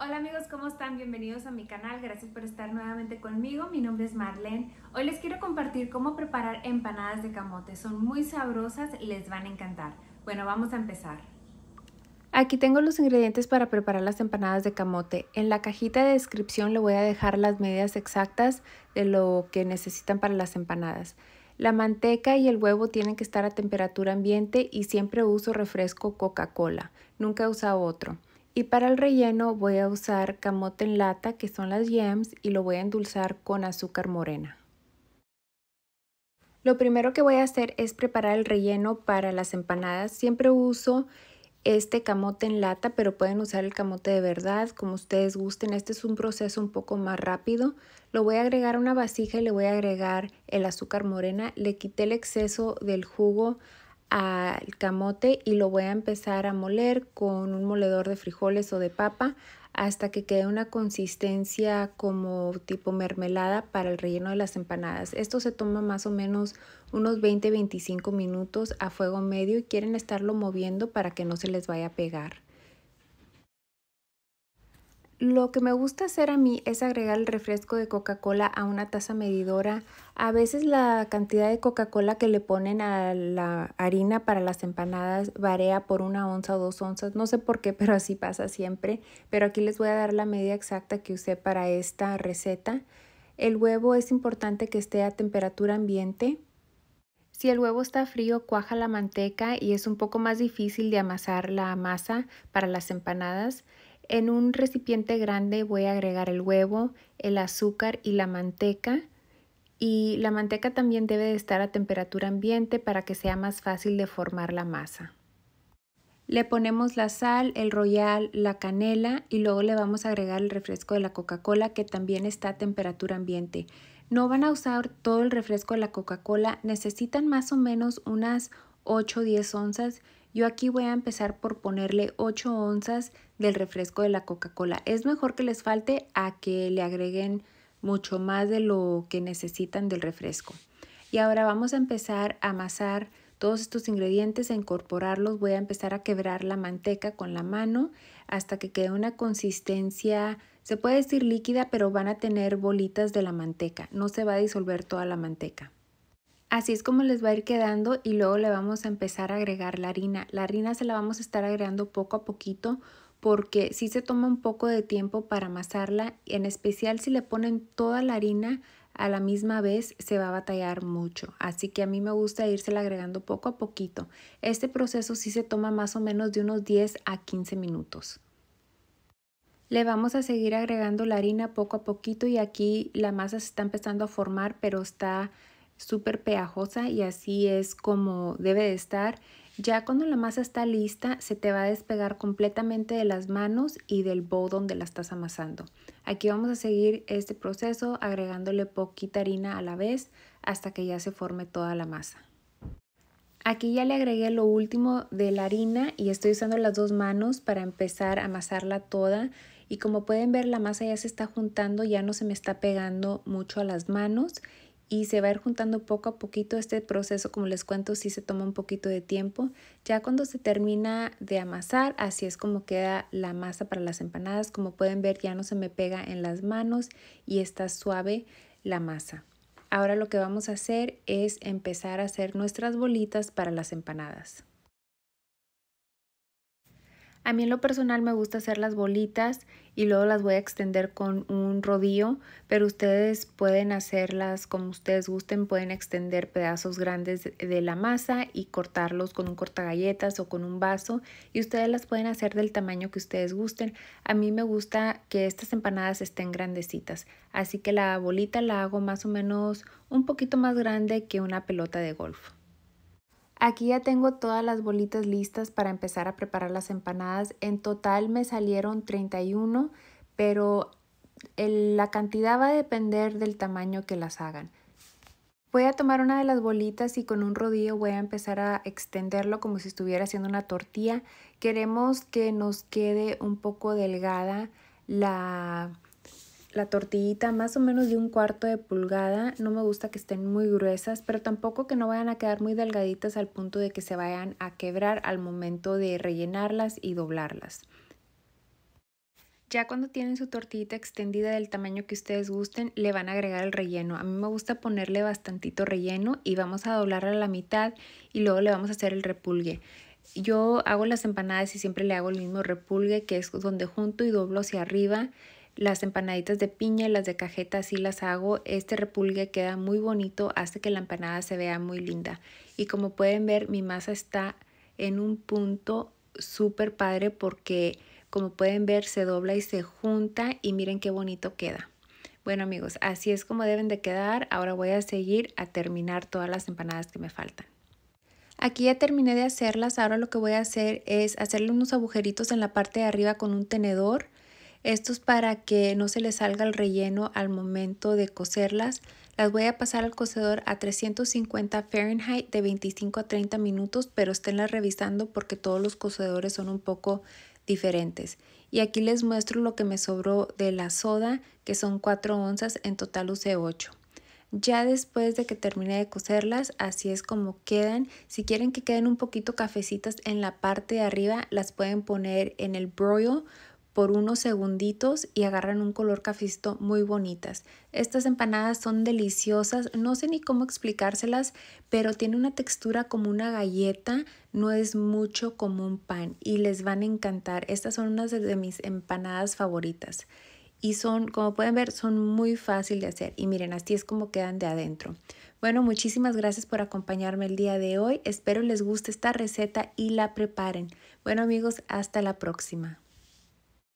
Hola amigos, ¿cómo están? Bienvenidos a mi canal, gracias por estar nuevamente conmigo, mi nombre es Marlene. Hoy les quiero compartir cómo preparar empanadas de camote, son muy sabrosas, les van a encantar. Bueno, vamos a empezar. Aquí tengo los ingredientes para preparar las empanadas de camote. En la cajita de descripción le voy a dejar las medidas exactas de lo que necesitan para las empanadas. La manteca y el huevo tienen que estar a temperatura ambiente y siempre uso refresco Coca-Cola, nunca he usado otro. Y para el relleno voy a usar camote en lata, que son las yams, y lo voy a endulzar con azúcar morena. Lo primero que voy a hacer es preparar el relleno para las empanadas. Siempre uso este camote en lata, pero pueden usar el camote de verdad, como ustedes gusten. Este es un proceso un poco más rápido. Lo voy a agregar a una vasija y le voy a agregar el azúcar morena. Le quité el exceso del jugo al camote y lo voy a empezar a moler con un moledor de frijoles o de papa hasta que quede una consistencia como tipo mermelada para el relleno de las empanadas. Esto se toma más o menos unos 20-25 minutos a fuego medio y quieren estarlo moviendo para que no se les vaya a pegar. Lo que me gusta hacer a mí es agregar el refresco de Coca-Cola a una taza medidora. A veces la cantidad de Coca-Cola que le ponen a la harina para las empanadas varía por una onza o dos onzas. No sé por qué, pero así pasa siempre. Pero aquí les voy a dar la medida exacta que usé para esta receta. El huevo es importante que esté a temperatura ambiente. Si el huevo está frío, cuaja la manteca y es un poco más difícil de amasar la masa para las empanadas. En un recipiente grande voy a agregar el huevo, el azúcar y la manteca. Y la manteca también debe de estar a temperatura ambiente para que sea más fácil de formar la masa. Le ponemos la sal, el royal, la canela y luego le vamos a agregar el refresco de la Coca-Cola que también está a temperatura ambiente. No van a usar todo el refresco de la Coca-Cola, necesitan más o menos unas 8 o 10 onzas yo aquí voy a empezar por ponerle 8 onzas del refresco de la Coca-Cola. Es mejor que les falte a que le agreguen mucho más de lo que necesitan del refresco. Y ahora vamos a empezar a amasar todos estos ingredientes, a incorporarlos. Voy a empezar a quebrar la manteca con la mano hasta que quede una consistencia, se puede decir líquida, pero van a tener bolitas de la manteca. No se va a disolver toda la manteca. Así es como les va a ir quedando y luego le vamos a empezar a agregar la harina. La harina se la vamos a estar agregando poco a poquito porque si se toma un poco de tiempo para amasarla, en especial si le ponen toda la harina a la misma vez se va a batallar mucho, así que a mí me gusta irse la agregando poco a poquito. Este proceso sí se toma más o menos de unos 10 a 15 minutos. Le vamos a seguir agregando la harina poco a poquito y aquí la masa se está empezando a formar, pero está súper pegajosa y así es como debe de estar. Ya cuando la masa está lista, se te va a despegar completamente de las manos y del bowl donde la estás amasando. Aquí vamos a seguir este proceso agregándole poquita harina a la vez hasta que ya se forme toda la masa. Aquí ya le agregué lo último de la harina y estoy usando las dos manos para empezar a amasarla toda. Y como pueden ver, la masa ya se está juntando, ya no se me está pegando mucho a las manos y se va a ir juntando poco a poquito este proceso, como les cuento, sí se toma un poquito de tiempo. Ya cuando se termina de amasar, así es como queda la masa para las empanadas. Como pueden ver, ya no se me pega en las manos y está suave la masa. Ahora lo que vamos a hacer es empezar a hacer nuestras bolitas para las empanadas. A mí en lo personal me gusta hacer las bolitas y luego las voy a extender con un rodillo, pero ustedes pueden hacerlas como ustedes gusten, pueden extender pedazos grandes de la masa y cortarlos con un cortagalletas o con un vaso y ustedes las pueden hacer del tamaño que ustedes gusten. A mí me gusta que estas empanadas estén grandecitas, así que la bolita la hago más o menos un poquito más grande que una pelota de golf. Aquí ya tengo todas las bolitas listas para empezar a preparar las empanadas. En total me salieron 31, pero la cantidad va a depender del tamaño que las hagan. Voy a tomar una de las bolitas y con un rodillo voy a empezar a extenderlo como si estuviera haciendo una tortilla. Queremos que nos quede un poco delgada la, la tortillita más o menos de un cuarto de pulgada. No me gusta que estén muy gruesas, pero tampoco que no vayan a quedar muy delgaditas al punto de que se vayan a quebrar al momento de rellenarlas y doblarlas. Ya cuando tienen su tortillita extendida del tamaño que ustedes gusten, le van a agregar el relleno. A mí me gusta ponerle bastantito relleno y vamos a doblarla a la mitad y luego le vamos a hacer el repulgue. Yo hago las empanadas y siempre le hago el mismo repulgue, que es donde junto y doblo hacia arriba las empanaditas de piña, y las de cajeta, así las hago. Este repulgue queda muy bonito, hace que la empanada se vea muy linda. Y como pueden ver, mi masa está en un punto súper padre porque como pueden ver se dobla y se junta y miren qué bonito queda. Bueno amigos, así es como deben de quedar. Ahora voy a seguir a terminar todas las empanadas que me faltan. Aquí ya terminé de hacerlas, ahora lo que voy a hacer es hacerle unos agujeritos en la parte de arriba con un tenedor esto es para que no se les salga el relleno al momento de cocerlas. Las voy a pasar al cocedor a 350 Fahrenheit de 25 a 30 minutos, pero esténlas revisando porque todos los cocedores son un poco diferentes. Y aquí les muestro lo que me sobró de la soda, que son 4 onzas, en total usé 8. Ya después de que termine de cocerlas, así es como quedan. Si quieren que queden un poquito cafecitas en la parte de arriba, las pueden poner en el broil por unos segunditos y agarran un color cafisto muy bonitas. Estas empanadas son deliciosas, no sé ni cómo explicárselas, pero tiene una textura como una galleta, no es mucho como un pan y les van a encantar. Estas son unas de mis empanadas favoritas y son, como pueden ver, son muy fácil de hacer. Y miren, así es como quedan de adentro. Bueno, muchísimas gracias por acompañarme el día de hoy. Espero les guste esta receta y la preparen. Bueno amigos, hasta la próxima.